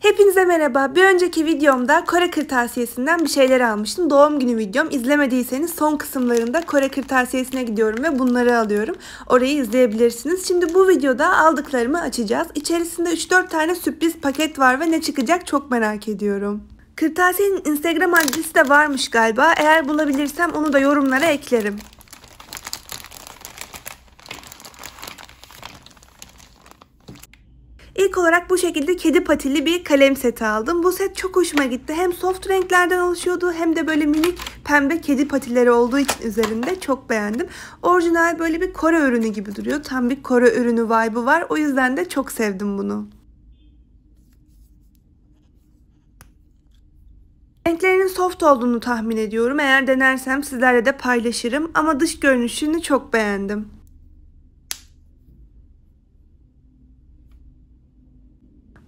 Hepinize merhaba. Bir önceki videomda Kore Kırtasiyesi'nden bir şeyler almıştım. Doğum günü videom. İzlemediyseniz son kısımlarında Kore Kırtasiyesi'ne gidiyorum ve bunları alıyorum. Orayı izleyebilirsiniz. Şimdi bu videoda aldıklarımı açacağız. İçerisinde 3-4 tane sürpriz paket var ve ne çıkacak çok merak ediyorum. Kırtasiyenin Instagram adresi de varmış galiba. Eğer bulabilirsem onu da yorumlara eklerim. İlk olarak bu şekilde kedi patili bir kalem seti aldım. Bu set çok hoşuma gitti. Hem soft renklerden oluşuyordu hem de böyle minik pembe kedi patileri olduğu için üzerinde çok beğendim. Orijinal böyle bir Kore ürünü gibi duruyor. Tam bir Kore ürünü vibe'ı var. O yüzden de çok sevdim bunu. Renklerinin soft olduğunu tahmin ediyorum. Eğer denersem sizlerle de paylaşırım ama dış görünüşünü çok beğendim.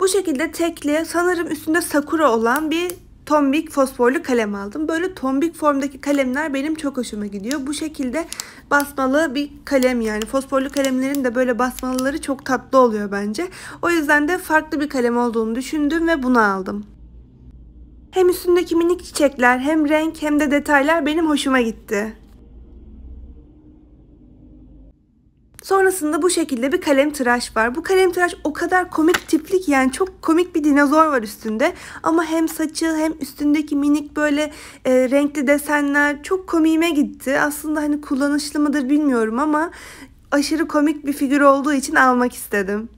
Bu şekilde tekli sanırım üstünde sakura olan bir tombik fosforlu kalem aldım. Böyle tombik formdaki kalemler benim çok hoşuma gidiyor. Bu şekilde basmalı bir kalem yani. Fosforlu kalemlerin de böyle basmalıları çok tatlı oluyor bence. O yüzden de farklı bir kalem olduğunu düşündüm ve bunu aldım. Hem üstündeki minik çiçekler hem renk hem de detaylar benim hoşuma gitti. Sonrasında bu şekilde bir kalem tıraş var. Bu kalem tıraş o kadar komik tiplik yani çok komik bir dinozor var üstünde. Ama hem saçı hem üstündeki minik böyle e, renkli desenler çok komiğime gitti. Aslında hani kullanışlı mıdır bilmiyorum ama aşırı komik bir figür olduğu için almak istedim.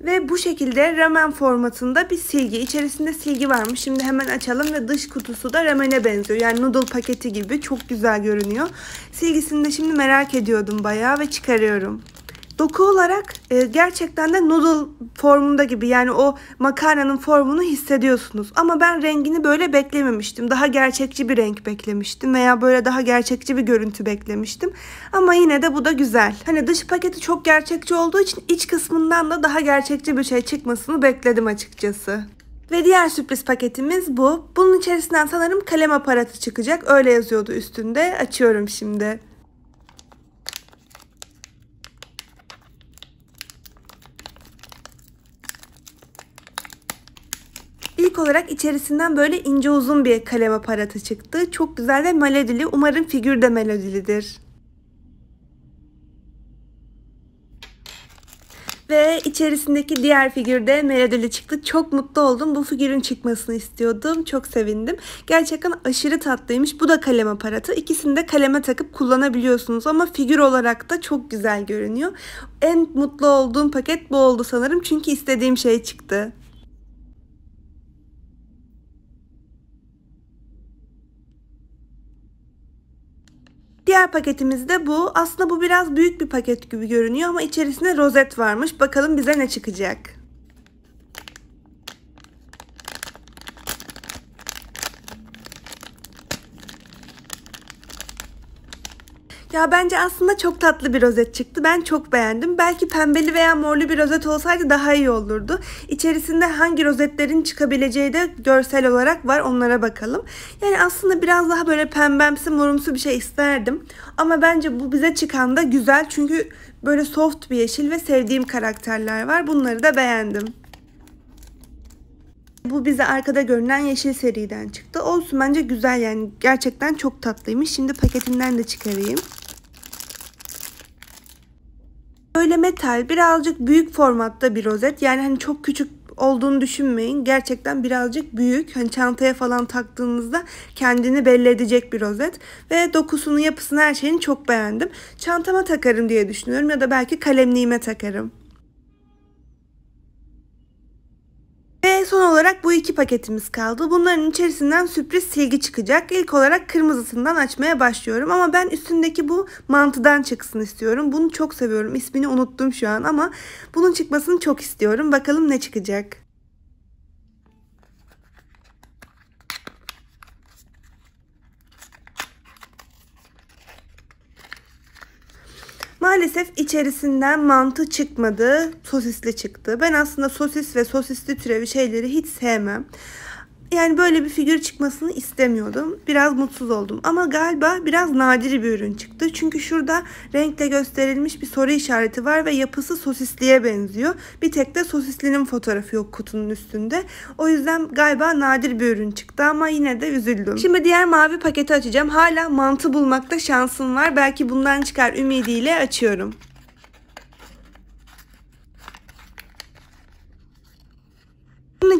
Ve bu şekilde ramen formatında bir silgi. İçerisinde silgi varmış. Şimdi hemen açalım ve dış kutusu da ramene benziyor. Yani noodle paketi gibi çok güzel görünüyor. Silgisini de şimdi merak ediyordum bayağı ve çıkarıyorum. Doku olarak e, gerçekten de noodle formunda gibi yani o makarnanın formunu hissediyorsunuz. Ama ben rengini böyle beklememiştim. Daha gerçekçi bir renk beklemiştim veya böyle daha gerçekçi bir görüntü beklemiştim. Ama yine de bu da güzel. Hani dış paketi çok gerçekçi olduğu için iç kısmından da daha gerçekçi bir şey çıkmasını bekledim açıkçası. Ve diğer sürpriz paketimiz bu. Bunun içerisinden sanırım kalem aparatı çıkacak. Öyle yazıyordu üstünde. Açıyorum şimdi. İlk olarak içerisinden böyle ince uzun bir kalem aparatı çıktı. Çok güzel ve melodili. Umarım figür de melodilidir. Ve içerisindeki diğer figür de melodili çıktı. Çok mutlu oldum. Bu figürün çıkmasını istiyordum. Çok sevindim. Gerçekten aşırı tatlıymış. Bu da kalem aparatı. İkisini de kaleme takıp kullanabiliyorsunuz. Ama figür olarak da çok güzel görünüyor. En mutlu olduğum paket bu oldu sanırım. Çünkü istediğim şey çıktı. diğer paketimiz de bu. Aslında bu biraz büyük bir paket gibi görünüyor ama içerisinde rozet varmış. Bakalım bize ne çıkacak. Ya bence aslında çok tatlı bir rozet çıktı. Ben çok beğendim. Belki pembeli veya morlu bir rozet olsaydı daha iyi olurdu. İçerisinde hangi rozetlerin çıkabileceği de görsel olarak var. Onlara bakalım. Yani aslında biraz daha böyle pembemsi, morumsu bir şey isterdim. Ama bence bu bize çıkan da güzel. Çünkü böyle soft bir yeşil ve sevdiğim karakterler var. Bunları da beğendim. Bu bize arkada görünen yeşil seriden çıktı. Olsun bence güzel yani gerçekten çok tatlıymış. Şimdi paketinden de çıkarayım böyle metal birazcık büyük formatta bir rozet. Yani hani çok küçük olduğunu düşünmeyin. Gerçekten birazcık büyük. Hani çantaya falan taktığınızda kendini belli edecek bir rozet. Ve dokusunu, yapısını, her şeyini çok beğendim. Çantama takarım diye düşünüyorum ya da belki kalemliğime takarım. En son olarak bu iki paketimiz kaldı. Bunların içerisinden sürpriz silgi çıkacak. İlk olarak kırmızısından açmaya başlıyorum. Ama ben üstündeki bu mantıdan çıksın istiyorum. Bunu çok seviyorum. İsmini unuttum şu an ama bunun çıkmasını çok istiyorum. Bakalım ne çıkacak. Maalesef içerisinden mantı çıkmadı, sosisli çıktı. Ben aslında sosis ve sosisli türevi şeyleri hiç sevmem. Yani böyle bir figür çıkmasını istemiyordum. Biraz mutsuz oldum. Ama galiba biraz nadir bir ürün çıktı. Çünkü şurada renkte gösterilmiş bir soru işareti var ve yapısı sosisliğe benziyor. Bir tek de sosislinin fotoğrafı yok kutunun üstünde. O yüzden galiba nadir bir ürün çıktı ama yine de üzüldüm. Şimdi diğer mavi paketi açacağım. Hala mantı bulmakta şansım var. Belki bundan çıkar ümidiyle açıyorum.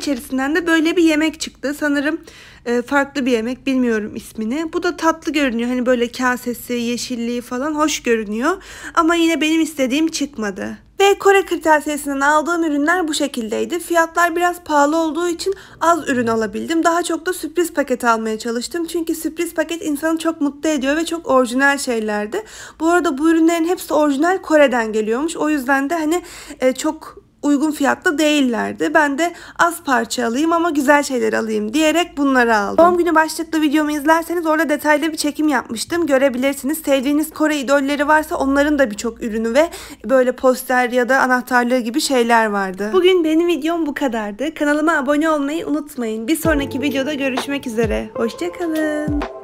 içerisinden de böyle bir yemek çıktı. Sanırım e, farklı bir yemek bilmiyorum ismini. Bu da tatlı görünüyor. Hani böyle kasesi, yeşilliği falan hoş görünüyor. Ama yine benim istediğim çıkmadı. Ve Kore kırtasiyesinden aldığım ürünler bu şekildeydi. Fiyatlar biraz pahalı olduğu için az ürün alabildim. Daha çok da sürpriz paket almaya çalıştım. Çünkü sürpriz paket insanı çok mutlu ediyor ve çok orijinal şeylerdi. Bu arada bu ürünlerin hepsi orijinal Kore'den geliyormuş. O yüzden de hani e, çok uygun fiyatlı değillerdi. Ben de az parça alayım ama güzel şeyler alayım diyerek bunları aldım. Doğum günü başlıklı videomu izlerseniz orada detaylı bir çekim yapmıştım. Görebilirsiniz. Sevdiğiniz Kore idolleri varsa onların da birçok ürünü ve böyle poster ya da anahtarlığı gibi şeyler vardı. Bugün benim videom bu kadardı. Kanalıma abone olmayı unutmayın. Bir sonraki videoda görüşmek üzere. Hoşçakalın.